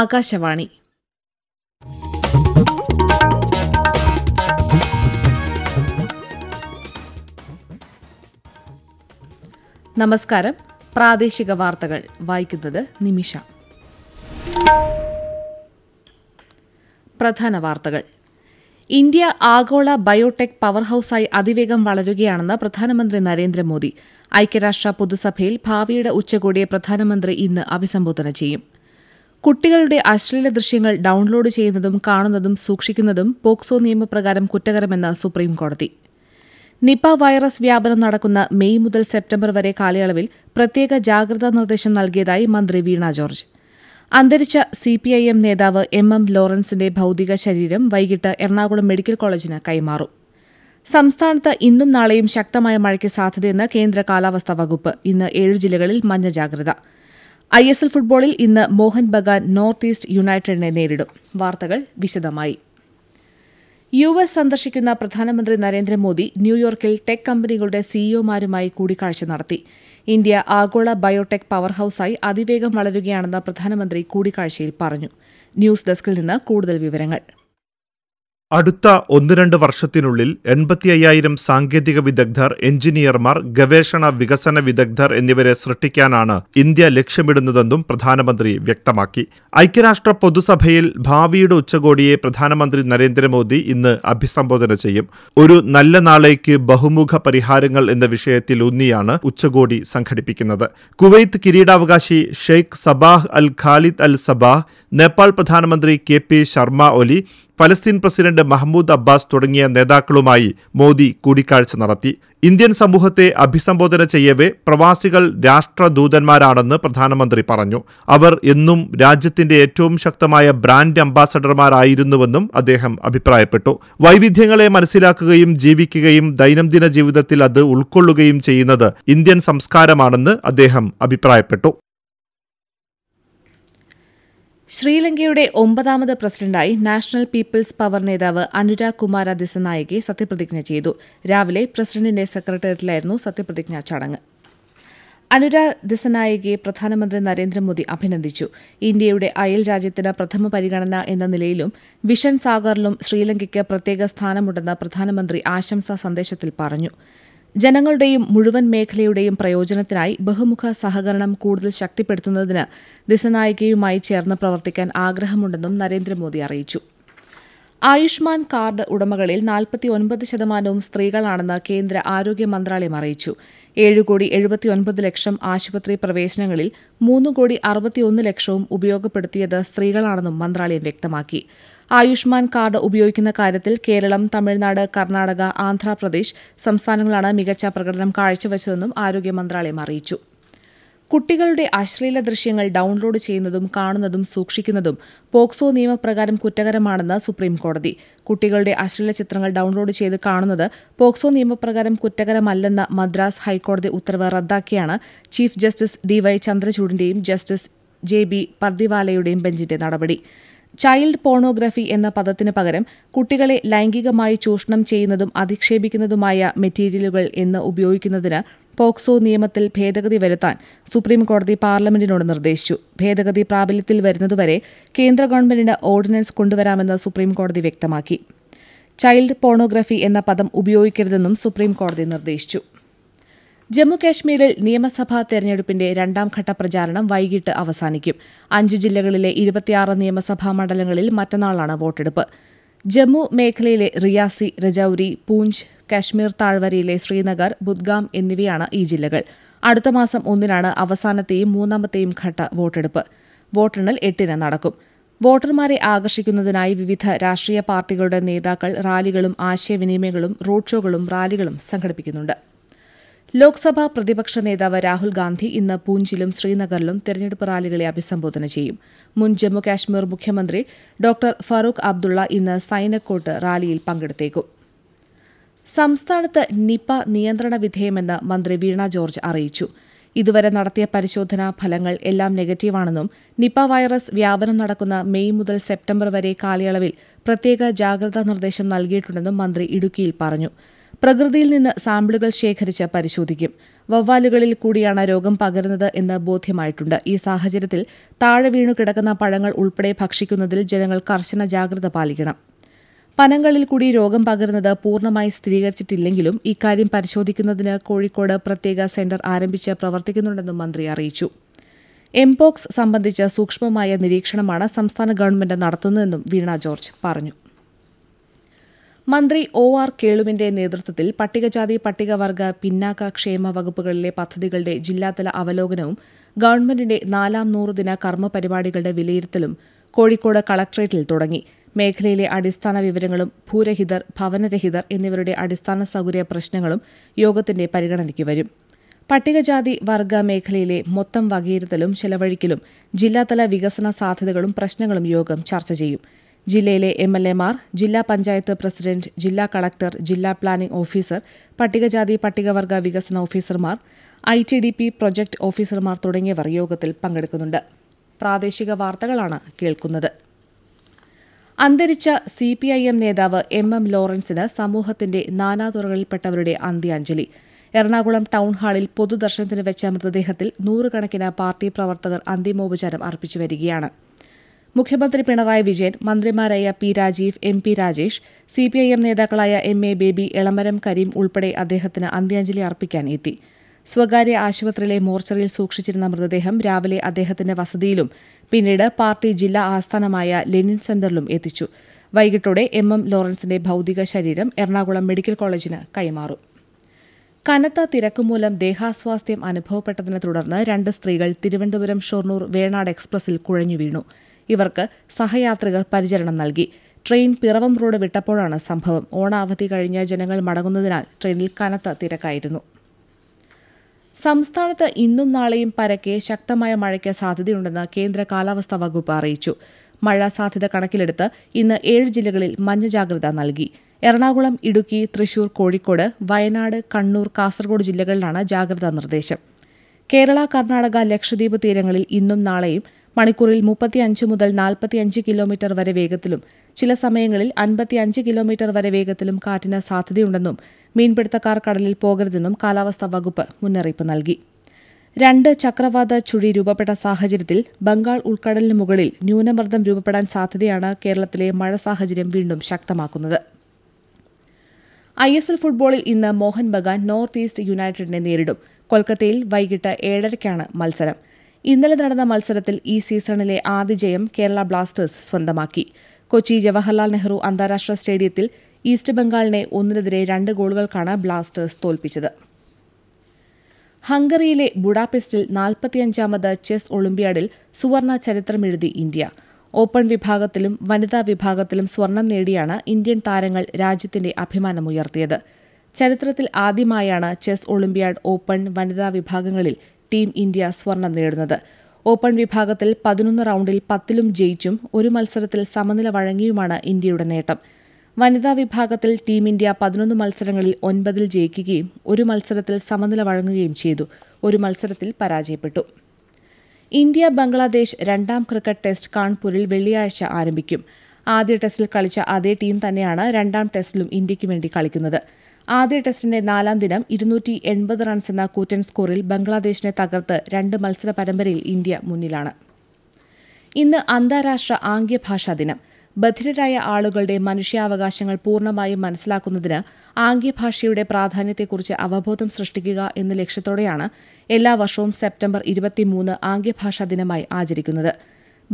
ആകാശവാണി നമസ്കാരം പ്രാദേശിക വാർത്തകൾ വായിക്കുന്നത് നിമിഷ പ്രധാന വാർത്തകൾ ഇന്ത്യ ആഗോള ബയോടെക് പവർ ഹൌസായി അതിവേഗം വളരുകയാണെന്ന് പ്രധാനമന്ത്രി നരേന്ദ്രമോദി ഐക്യരാഷ്ട്ര പൊതുസഭയിൽ ഭാവിയുടെ ഉച്ചകോടിയെ പ്രധാനമന്ത്രി ഇന്ന് അഭിസംബോധന ചെയ്യും കുട്ടികളുടെ അശ്ലീല ദൃശ്യങ്ങൾ ഡൗൺലോഡ് ചെയ്യുന്നതും കാണുന്നതും സൂക്ഷിക്കുന്നതും പോക്സോ നിയമപ്രകാരം കുറ്റകരമെന്ന് സുപ്രീം കോടതി നിപ വൈറസ് വ്യാപനം നടക്കുന്ന മെയ് മുതൽ സെപ്റ്റംബർ വരെ കാലയളവിൽ പ്രത്യേക ജാഗ്രതാ നിർദ്ദേശം നൽകിയതായി മന്ത്രി വീണ ജോർജ് അന്തരിച്ച സി പി ഐ എം നേതാവ് എം എം ലോറൻസിന്റെ ഭൌതിക ശരീരം വൈകിട്ട് എറണാകുളം മെഡിക്കൽ കോളേജിന് കൈമാറും സംസ്ഥാനത്ത് ഇന്നും നാളെയും ശക്തമായ മഴയ്ക്ക് സാധ്യതയെന്ന് കേന്ദ്ര കാലാവസ്ഥാ വകുപ്പ് ഇന്ന് ഏഴ് ജില്ലകളിൽ മഞ്ഞ ജാഗ്രത ഐ എസ് എൽ ഫുട്ബോളിൽ ഇന്ന് മോഹൻ ബഗാൻ നോർത്ത് ഈസ്റ്റ് യുണൈറ്റഡിനെ നേരിടും വാർത്തകൾ വിശദമായി യു എസ് സന്ദർശിക്കുന്ന പ്രധാനമന്ത്രി നരേന്ദ്രമോദി ന്യൂയോർക്കിൽ ടെക് കമ്പനികളുടെ സിഇഒമാരുമായി കൂടിക്കാഴ്ച നടത്തി ഇന്ത്യ ആഗോള ബയോടെക് പവർ ഹൌസായി അതിവേഗം വളരുകയാണെന്ന് പ്രധാനമന്ത്രി കൂടിക്കാഴ്ചയിൽ പറഞ്ഞു ന്യൂസ് ഡെസ്കിൽ നിന്ന് കൂടുതൽ വിവരങ്ങൾ അടുത്ത ഒന്ന് രണ്ട് വർഷത്തിനുള്ളിൽ എൺപത്തി അയ്യായിരം സാങ്കേതിക വിദഗ്ധർ എഞ്ചിനീയർമാർ ഗവേഷണ വികസന വിദഗ്ധർ എന്നിവരെ സൃഷ്ടിക്കാനാണ് ഇന്ത്യ ലക്ഷ്യമിടുന്നതെന്നും പ്രധാനമന്ത്രി വ്യക്തമാക്കി ഐക്യരാഷ്ട്ര പൊതുസഭയിൽ ഭാവിയുടെ ഉച്ചകോടിയെ പ്രധാനമന്ത്രി നരേന്ദ്രമോദി ഇന്ന് അഭിസംബോധന ചെയ്യും ഒരു നല്ല നാളേക്ക് ബഹുമുഖ പരിഹാരങ്ങൾ എന്ന വിഷയത്തിൽ ഊന്നിയാണ് ഉച്ചകോടി സംഘടിപ്പിക്കുന്നത് കുവൈത്ത് കിരീടാവകാശി Sheikh Sabah Al Khalid Al Sabah Nepal പ്രധാനമന്ത്രി കെ പി ശർമ്മ ഒലി ഫലസ്തീൻ പ്രസിഡന്റ് മഹ്മൂദ് അബ്ബാസ് തുടങ്ങിയ നേതാക്കളുമായി മോദി കൂടിക്കാഴ്ച നടത്തി ഇന്ത്യൻ സമൂഹത്തെ അഭിസംബോധന ചെയ്യവേ പ്രവാസികൾ രാഷ്ട്രദൂതന്മാരാണെന്ന് പ്രധാനമന്ത്രി പറഞ്ഞു അവർ എന്നും രാജ്യത്തിന്റെ ഏറ്റവും ശക്തമായ ബ്രാൻഡ് അംബാസഡർമാരായിരുന്നുവെന്നും അദ്ദേഹം അഭിപ്രായപ്പെട്ടു വൈവിധ്യങ്ങളെ മനസ്സിലാക്കുകയും ജീവിക്കുകയും ദൈനംദിന ജീവിതത്തിൽ അത് ഉൾക്കൊള്ളുകയും ചെയ്യുന്നത് ഇന്ത്യൻ സംസ്കാരമാണെന്ന് അദ്ദേഹം അഭിപ്രായപ്പെട്ടു ശ്രീലങ്കയുടെ ഒമ്പതാമത് പ്രസിഡന്റായി നാഷണൽ പീപ്പിൾസ് പവർ നേതാവ് അനുരാ കുമാര ദിസനായകെ സത്യപ്രതിജ്ഞ ചെയ്തു രാവിലെ പ്രസിഡന്റിന്റെ സെക്രട്ടേറിയറ്റിലായിരുന്നു സത്യപ്രതിജ്ഞാ ചടങ്ങ് അനുരാ ദിസനായകെ പ്രധാനമന്ത്രി നരേന്ദ്രമോദി അഭിനന്ദിച്ചു ഇന്ത്യയുടെ അയൽ രാജ്യത്തിന് പ്രഥമ പരിഗണന എന്ന നിലയിലും വിഷൻ സാഗറിലും ശ്രീലങ്കയ്ക്ക് പ്രത്യേക സ്ഥാനമുണ്ടെന്ന് പ്രധാനമന്ത്രി ആശംസാ സന്ദേശത്തിൽ പറഞ്ഞു ജനങ്ങളുടെയും മുഴുവൻ മേഖലയുടെയും പ്രയോജനത്തിനായി ബഹുമുഖ സഹകരണം കൂടുതൽ ശക്തിപ്പെടുത്തുന്നതിന് ദിശനായികയുമായി ചേർന്ന് പ്രവർത്തിക്കാൻ ആഗ്രഹമുണ്ടെന്നും നരേന്ദ്രമോദി അറിയിച്ചു ആയുഷ്മാൻ കാർഡ് ഉടമകളിൽ നാൽപ്പത്തിയൊൻപത് ശതമാനവും സ്ത്രീകളാണെന്ന് കേന്ദ്ര ആരോഗ്യ മന്ത്രാലയം അറിയിച്ചു ഏഴ് കോടി എഴുപത്തിയൊൻപത് ലക്ഷം ആശുപത്രി പ്രവേശനങ്ങളിൽ മൂന്ന് കോടി അറുപത്തിയൊന്ന് ലക്ഷവും ഉപയോഗപ്പെടുത്തിയത് സ്ത്രീകളാണെന്നും മന്ത്രാലയം വ്യക്തമാക്കി ആയുഷ്മാൻ കാർഡ് ഉപയോഗിക്കുന്ന കാര്യത്തിൽ കേരളം തമിഴ്നാട് കർണാടക ആന്ധ്രാപ്രദേശ് സംസ്ഥാനങ്ങളാണ് മികച്ച പ്രകടനം കാഴ്ചവെച്ചതെന്നും ആരോഗ്യ മന്ത്രാലയം അറിയിച്ചു കുട്ടികളുടെ അശ്ലീല ദൃശ്യങ്ങൾ ഡൗൺലോഡ് ചെയ്യുന്നതും കാണുന്നതും സൂക്ഷിക്കുന്നതും പോക്സോ നിയമപ്രകാരം കുറ്റകരമാണെന്ന് സുപ്രീം കോടതി കുട്ടികളുടെ അശ്ലീല ചിത്രങ്ങൾ ഡൗൺലോഡ് ചെയ്ത് കാണുന്നത് പോക്സോ നിയമപ്രകാരം കുറ്റകരമല്ലെന്ന മദ്രാസ് ഹൈക്കോടതി ഉത്തരവ് റദ്ദാക്കിയാണ് ചീഫ് ജസ്റ്റിസ് ഡി വൈ ചന്ദ്രചൂഡിന്റെയും ജസ്റ്റിസ് ജെ ബി പർദിവാലയുടെയും ബെഞ്ചിന്റെ നടപടി ചൈൽഡ് പോണോഗ്രഫി എന്ന പദത്തിന് പകരം കുട്ടികളെ ലൈംഗികമായി ചൂഷണം ചെയ്യുന്നതും അധിക്ഷേപിക്കുന്നതുമായ മെറ്റീരിയലുകൾ എന്ന് ഉപയോഗിക്കുന്നതിന് പോക്സോ നിയമത്തിൽ ഭേദഗതി വരുത്താൻ സുപ്രീംകോടതി പാർലമെന്റിനോട് നിർദ്ദേശിച്ചു ഭേദഗതി പ്രാബല്യത്തിൽ വരുന്നതുവരെ കേന്ദ്ര ഗവൺമെന്റിന് ഓർഡിനൻസ് കൊണ്ടുവരാമെന്ന് സുപ്രീംകോടതി വ്യക്തമാക്കി ചൈൽഡ് പോണോഗ്രഫി എന്ന പദം ഉപയോഗിക്കരുതെന്നും സുപ്രീംകോടതി നിർദ്ദേശിച്ചു ജമ്മുകാശ്മീരിൽ നിയമസഭാ തെരഞ്ഞെടുപ്പിന്റെ ഘട്ട പ്രചാരണം വൈകിട്ട് അവസാനിക്കും അഞ്ച് ജില്ലകളിലെ ഇരുപത്തിയാറ് നിയമസഭാ മണ്ഡലങ്ങളിൽ മറ്റന്നാളാണ് വോട്ടെടുപ്പ് ജമ്മു മേഖലയിലെ റിയാസി രജൌരി പൂഞ്ച് കാശ്മീർ താഴ്വരയിലെ ശ്രീനഗർ ബുദ്ഗാം എന്നിവയാണ് ഈ ജില്ലകൾ അടുത്ത മാസം ഒന്നിനാണ് അവസാനത്തെയും മൂന്നാമത്തെയും ഘട്ട വോട്ടെടുപ്പ് വോട്ടെണ്ണൽ എട്ടിന് നടക്കും വോട്ടർമാരെ ആകർഷിക്കുന്നതിനായി വിവിധ രാഷ്ട്രീയ പാർട്ടികളുടെ നേതാക്കൾ റാലികളും ആശയവിനിമയങ്ങളും റോഡ് ഷോകളും റാലികളും സംഘടിപ്പിക്കുന്നുണ്ട് ലോക്സഭാ പ്രതിപക്ഷ നേതാവ് രാഹുൽ ഗാന്ധി ഇന്ന് പൂഞ്ചിലും ശ്രീനഗറിലും തെരഞ്ഞെടുപ്പ് റാലികളെ അഭിസംബോധന ചെയ്യും മുൻ ജമ്മുകാശ്മീർ മുഖ്യമന്ത്രി ഡോക്ടർ ഫറൂഖ് അബ്ദുള്ള ഇന്ന് സൈനക്കോട്ട് റാലിയിൽ പങ്കെടുത്തേക്കും സംസ്ഥാനത്ത് നിപ നിയന്ത്രണ വിധേയമെന്ന് മന്ത്രി വീണ ജോർജ് അറിയിച്ചു ഇതുവരെ നടത്തിയ പരിശോധനാ ഫലങ്ങൾ എല്ലാം നെഗറ്റീവാണെന്നും നിപ വൈറസ് വ്യാപനം നടക്കുന്ന മെയ് മുതൽ സെപ്റ്റംബർ വരെ കാലയളവിൽ പ്രത്യേക ജാഗ്രതാ നിർദ്ദേശം നൽകിയിട്ടുണ്ടെന്നും മന്ത്രി ഇടുക്കിയിൽ പറഞ്ഞു പ്രകൃതിയിൽ നിന്ന് സാമ്പിളുകൾ ശേഖരിച്ച് പരിശോധിക്കും വവ്വാലുകളിൽ കൂടിയാണ് രോഗം പകരുന്നത് എന്ന് ബോധ്യമായിട്ടുണ്ട് ഈ സാഹചര്യത്തിൽ താഴെ വീണു കിടക്കുന്ന പഴങ്ങൾ ഉൾപ്പെടെ ഭക്ഷിക്കുന്നതിൽ ജനങ്ങൾ കർശന ജാഗ്രത പാലിക്കണം പനങ്ങളിൽ കൂടി രോഗം പകരുന്നത് പൂർണ്ണമായി സ്ഥിരീകരിച്ചിട്ടില്ലെങ്കിലും ഇക്കാര്യം പരിശോധിക്കുന്നതിന് കോഴിക്കോട് പ്രത്യേക സെന്റർ ആരംഭിച്ച് പ്രവർത്തിക്കുന്നുണ്ടെന്നും മന്ത്രി അറിയിച്ചു എംപോക്സ് സംബന്ധിച്ച സൂക്ഷ്മമായ നിരീക്ഷണമാണ് സംസ്ഥാന ഗവൺമെന്റ് നടത്തുന്നതെന്നും വീണ ജോർജ് പറഞ്ഞു മന്ത്രി ഒ ആർ കേളുവിന്റെ നേതൃത്വത്തിൽ പട്ടികജാതി പട്ടികവർഗ പിന്നാക്ക ക്ഷേമ വകുപ്പുകളിലെ പദ്ധതികളുടെ ജില്ലാതല അവലോകനവും ഗവൺമെന്റിന്റെ നാലാം നൂറുദിന കർമ്മ പരിപാടികളുടെ വിലയിരുത്തലും കോഴിക്കോട് കളക്ട്രേറ്റിൽ തുടങ്ങി മേഖലയിലെ അടിസ്ഥാന വിവരങ്ങളും ഭൂരഹിതർ ഭവനരഹിതർ എന്നിവരുടെ അടിസ്ഥാന സൌകര്യ പ്രശ്നങ്ങളും യോഗത്തിന്റെ പരിഗണനയ്ക്ക് വരും പട്ടികജാതി വർഗ മേഖലയിലെ മൊത്തം വകയിരുത്തലും ചെലവഴിക്കലും ജില്ലാതല വികസന സാധ്യതകളും പ്രശ്നങ്ങളും യോഗം ചർച്ച ചെയ്യും ജില്ലയിലെ എം എൽ മാർ ജില്ലാ പഞ്ചായത്ത് പ്രസിഡന്റ് ജില്ലാ കളക്ടർ ജില്ലാ പ്ലാനിംഗ് ഓഫീസർ പട്ടികജാതി പട്ടികവർഗ വികസന ഓഫീസർമാർ I T D P project ഓഫീസർമാർ തുടങ്ങിയവർ യോഗത്തിൽ പങ്കെടുക്കുന്നുണ്ട് പ്രാദേശിക വാർത്തകളാണ് കേൾക്കുന്നത് അന്തരിച്ച സി പി ഐ എം നേതാവ് എം എം ലോറൻസിന് സമൂഹത്തിന്റെ നാനാതുറകളിൽപ്പെട്ടവരുടെ അന്ത്യാഞ്ജലി എറണാകുളം ടൗൺ ഹാളിൽ പൊതുദർശനത്തിന് വെച്ച മൃതദേഹത്തിൽ നൂറുകണക്കിന് പാർട്ടി പ്രവർത്തകർ അന്തിമോപചാരം അർപ്പിച്ചു വരികയാണ് മുഖ്യമന്ത്രി പിണറായി വിജയൻ മന്ത്രിമാരായ P Rajeev M P Rajesh CPIM നേതാക്കളായ എം എ ബേബി എളമരം കരീം ഉൾപ്പെടെ അദ്ദേഹത്തിന് അന്ത്യാഞ്ജലി അർപ്പിക്കാൻ എത്തി സ്വകാര്യ ആശുപത്രിയിലെ മോർച്ചറിയിൽ സൂക്ഷിച്ചിരുന്ന മൃതദേഹം രാവിലെ അദ്ദേഹത്തിന്റെ വസതിയിലും പിന്നീട് പാർട്ടി ജില്ലാ ആസ്ഥാനമായ ലെനിൻ സെന്ററിലും എത്തിച്ചു വൈകിട്ടോടെ എം എം ലോറൻസിന്റെ ഭൗതിക ശരീരം എറണാകുളം മെഡിക്കൽ കോളേജിന് കൈമാറും കനത്ത തിരക്കുമൂലം ദേഹാസ്വാസ്ഥ്യം അനുഭവപ്പെട്ടതിനെ തുടർന്ന് രണ്ട് സ്ത്രീകൾ തിരുവനന്തപുരം ഷൊർണൂർ വേണാട് എക്സ്പ്രസിൽ കുഴഞ്ഞു വീണു ഇവർക്ക് സഹയാത്രികർ പരിചരണം നൽകി ട്രെയിൻ പിറവം റോഡ് വിട്ടപ്പോഴാണ് സംഭവം ഓണാവധി കഴിഞ്ഞ ജനങ്ങൾ മടങ്ങുന്നതിനാൽ ട്രെയിനിൽ കനത്ത തിരക്കായിരുന്നു സംസ്ഥാനത്ത് ഇന്നും നാളെയും പരക്കെ ശക്തമായ മഴയ്ക്ക് സാധ്യതയുണ്ടെന്ന് കേന്ദ്ര കാലാവസ്ഥാ വകുപ്പ് അറിയിച്ചു മഴ സാധ്യത കണക്കിലെടുത്ത് ഇന്ന് ഏഴ് ജില്ലകളിൽ മഞ്ഞ ജാഗ്രത നൽകി എറണാകുളം ഇടുക്കി തൃശൂർ കോഴിക്കോട് വയനാട് കണ്ണൂർ കാസർഗോഡ് ജില്ലകളിലാണ് ജാഗ്രതാ നിർദ്ദേശം കേരള കർണാടക ലക്ഷദ്വീപ് തീരങ്ങളിൽ ഇന്നും നാളെയും മണിക്കൂറിൽ മുപ്പത്തിയഞ്ച് മുതൽ നാൽപ്പത്തിയഞ്ച് കിലോമീറ്റർ വരെ വേഗത്തിലും ചില സമയങ്ങളിൽ അൻപത്തിയഞ്ച് കിലോമീറ്റർ വരെ വേഗത്തിലും കാറ്റിന് സാധ്യതയുണ്ടെന്നും മീൻപിടുത്തക്കാർ കടലിൽ പോകരുതെന്നും കാലാവസ്ഥാ വകുപ്പ് മുന്നറിയിപ്പ് നൽകി രണ്ട് ചക്രവാത ചുഴി രൂപപ്പെട്ട സാഹചര്യത്തിൽ ബംഗാൾ ഉൾക്കടലിന് മുകളിൽ ന്യൂനമർദ്ദം രൂപപ്പെടാൻ സാധ്യതയാണ് കേരളത്തിലെ മഴ സാഹചര്യം വീണ്ടും ശക്തമാക്കുന്നത് ഐ എസ് എൽ ഫുട്ബോളിൽ ഇന്ന് മോഹൻ ബഗാൻ നോർത്ത് ഈസ്റ്റ് യുണൈറ്റഡിനെ നേരിടും കൊൽക്കത്തയിൽ വൈകിട്ട് ഏഴരയ്ക്കാണ് മത്സരം ഇന്നലെ നടന്ന മത്സരത്തിൽ ഈ സീസണിലെ ആദ്യ ജയം കേരള ബ്ലാസ്റ്റേഴ്സ് സ്വന്തമാക്കി കൊച്ചി ജവഹർലാൽ നെഹ്റു അന്താരാഷ്ട്ര സ്റ്റേഡിയത്തിൽ ഈസ്റ്റ് ബംഗാളിനെ ഒന്നിനെതിരെ രണ്ട് ഗോളുകൾക്കാണ് ബ്ലാസ്റ്റേഴ്സ് തോൽപ്പിച്ചത് ഹംഗറിയിലെ ബുഡാപെസ്റ്റിൽ നാൽപ്പത്തിയഞ്ചാമത് ചെസ് ഒളിമ്പ്യാഡിൽ സുവർണ ചരിത്രമെഴുതി ഇന്ത്യ ഓപ്പൺ വിഭാഗത്തിലും വനിതാ വിഭാഗത്തിലും സ്വർണം നേടിയാണ് ഇന്ത്യൻ താരങ്ങൾ രാജ്യത്തിന്റെ അഭിമാനമുയർത്തിയത് ചരിത്രത്തിൽ ആദ്യമായാണ് ചെസ് ഒളിമ്പ്യാഡ് ഓപ്പൺ വനിതാ വിഭാഗങ്ങളിൽ ടീം ഇന്ത്യ സ്വർണം നേടുന്നത് ഓപ്പൺ വിഭാഗത്തിൽ പതിനൊന്ന് റൗണ്ടിൽ പത്തിലും ജയിച്ചും ഒരു മത്സരത്തിൽ സമനില വഴങ്ങിയുമാണ് ഇന്ത്യയുടെ നേട്ടം വനിതാ വിഭാഗത്തിൽ ടീം ഇന്ത്യ പതിനൊന്ന് മത്സരങ്ങളിൽ ഒൻപതിൽ ജയിക്കുകയും ഒരു മത്സരത്തിൽ സമനില വഴങ്ങുകയും ചെയ്തു ഒരു മത്സരത്തിൽ പരാജയപ്പെട്ടു ഇന്ത്യ ബംഗ്ലാദേശ് രണ്ടാം ക്രിക്കറ്റ് ടെസ്റ്റ് കാൺപൂരിൽ വെള്ളിയാഴ്ച ആരംഭിക്കും ആദ്യ ടെസ്റ്റിൽ കളിച്ച അതേ ടീം തന്നെയാണ് രണ്ടാം ടെസ്റ്റിലും ഇന്ത്യയ്ക്ക് വേണ്ടി കളിക്കുന്നത് ആദ്യ ടെസ്റ്റിന്റെ നാലാം ദിനം ഇരുന്നൂറ്റി എൺപത് റൺസ് എന്ന കൂറ്റൻ സ്കോറിൽ ബംഗ്ലാദേശിനെ തകർത്ത് രണ്ട് മത്സര പരമ്പരയിൽ ഇന്ത്യ മുന്നിലാണ് ഇന്ന് അന്താരാഷ്ട്ര ആംഗ്യഭാഷാ ദിനം ബധിരരായ ആളുകളുടെ മനുഷ്യാവകാശങ്ങൾ പൂർണ്ണമായും മനസ്സിലാക്കുന്നതിന് ആംഗ്യഭാഷയുടെ പ്രാധാന്യത്തെക്കുറിച്ച് അവബോധം സൃഷ്ടിക്കുക എന്ന ലക്ഷ്യത്തോടെയാണ് എല്ലാ വർഷവും സെപ്റ്റംബർ ഇരുപത്തിമൂന്ന് ആംഗ്യഭാഷാ ദിനമായി ആചരിക്കുന്നത്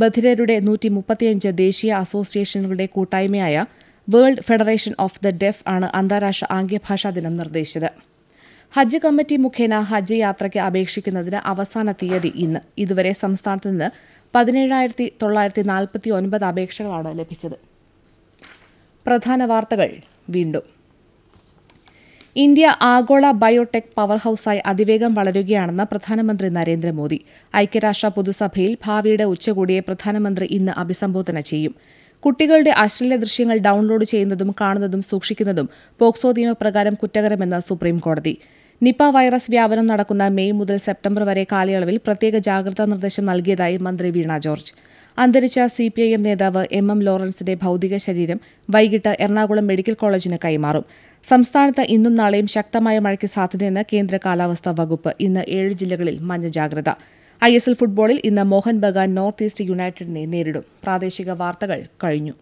ബധിരരുടെ നൂറ്റി മുപ്പത്തിയഞ്ച് ദേശീയ അസോസിയേഷനുകളുടെ കൂട്ടായ്മയായ world federation of the deaf ആണ് അന്താരാഷ്ട്ര ആംഗ്യഭാഷാ ദിനം നിർദ്ദേശിച്ചത് ഹജ്ജ് കമ്മിറ്റി മുഖേന ഹജ്ജ് യാത്രയ്ക്ക് അപേക്ഷിക്കുന്നതിന് അവസാന തീയതി ഇന്ന് ഇതുവരെ സംസ്ഥാനത്ത് നിന്ന് പതിനേഴായിരത്തി തൊള്ളായിരത്തി നാൽപ്പത്തി ഒൻപത് അപേക്ഷകളാണ് ലഭിച്ചത് പ്രധാന വാർത്തകൾ വീണ്ടും ഇന്ത്യ ആഗോള ബയോടെക് പവർ ഹൌസായി അതിവേഗം വളരുകയാണെന്ന് പ്രധാനമന്ത്രി നരേന്ദ്രമോദി ഐക്യരാഷ്ട്ര പൊതുസഭയിൽ ഭാവിയുടെ ഉച്ചകോടിയെ പ്രധാനമന്ത്രി ഇന്ന് അഭിസംബോധന ചെയ്യും കുട്ടികളുടെ അശ്ലീല ദൃശ്യങ്ങൾ ഡൗൺലോഡ് ചെയ്യുന്നതും കാണുന്നതും സൂക്ഷിക്കുന്നതും പോക്സോ നിയമപ്രകാരം കുറ്റകരമെന്ന് സുപ്രീം കോടതി നിപ വൈറസ് വ്യാപനം നടക്കുന്ന മെയ് മുതൽ സെപ്റ്റംബർ വരെ കാലയളവിൽ പ്രത്യേക ജാഗ്രതാ നിർദ്ദേശം നൽകിയതായി മന്ത്രി വീണ ജോർജ് അന്തരിച്ച സി പി ഐ എം നേതാവ് എം എം ലോറൻസിന്റെ ഭൌതിക ശരീരം വൈകിട്ട് എറണാകുളം മെഡിക്കൽ കോളേജിന് കൈമാറും സംസ്ഥാനത്ത് ഇന്നും നാളെയും ശക്തമായ മഴയ്ക്ക് സാധ്യതയെന്ന് കേന്ദ്ര കാലാവസ്ഥാ വകുപ്പ് ഇന്ന് ഏഴ് ജില്ലകളിൽ മഞ്ഞ ജാഗ്രത ഐ എസ് എൽ ഫുട്ബോളിൽ ഇന്ന് മോഹൻ ബഗാൻ നോർത്ത് ഈസ്റ്റ് യുണൈറ്റഡിനെ നേരിടും പ്രാദേശിക വാർത്തകൾ കഴിഞ്ഞു